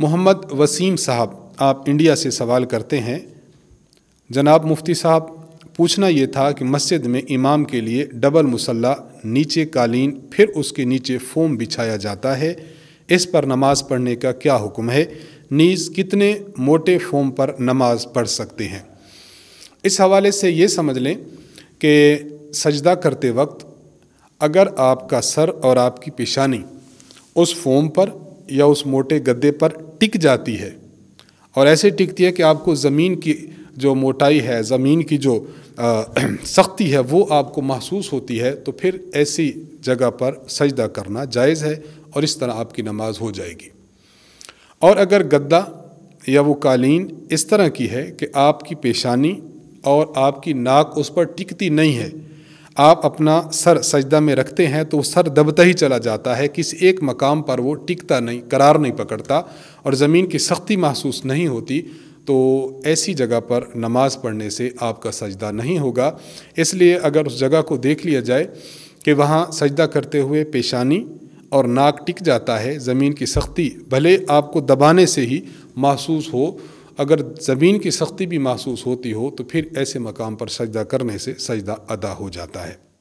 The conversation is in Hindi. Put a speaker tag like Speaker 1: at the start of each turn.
Speaker 1: मोहम्मद वसीम साहब आप इंडिया से सवाल करते हैं जनाब मुफ्ती साहब पूछना ये था कि मस्जिद में इमाम के लिए डबल मुसल्ला नीचे कालीन फिर उसके नीचे फोम बिछाया जाता है इस पर नमाज पढ़ने का क्या हुक्म है नीज कितने मोटे फोम पर नमाज पढ़ सकते हैं इस हवाले से ये समझ लें कि सजदा करते वक्त अगर आपका सर और आपकी पेशानी उस फोम पर या उस मोटे गद्दे पर टिक जाती है और ऐसे टिकती है कि आपको ज़मीन की जो मोटाई है ज़मीन की जो सख्ती है वो आपको महसूस होती है तो फिर ऐसी जगह पर सजदा करना जायज़ है और इस तरह आपकी नमाज हो जाएगी और अगर गद्दा या वो कालीन इस तरह की है कि आपकी पेशानी और आपकी नाक उस पर टिकती नहीं है आप अपना सर सजदा में रखते हैं तो सर दबता ही चला जाता है किसी एक मकाम पर वो टिकता नहीं करार नहीं पकड़ता और ज़मीन की सख्ती महसूस नहीं होती तो ऐसी जगह पर नमाज़ पढ़ने से आपका सजदा नहीं होगा इसलिए अगर उस जगह को देख लिया जाए कि वहाँ सजदा करते हुए पेशानी और नाक टिक जाता है ज़मीन की सख्ती भले आपको दबाने से ही महसूस हो अगर ज़मीन की सख्ती भी महसूस होती हो तो फिर ऐसे मकाम पर सजदा करने से सजदा अदा हो जाता है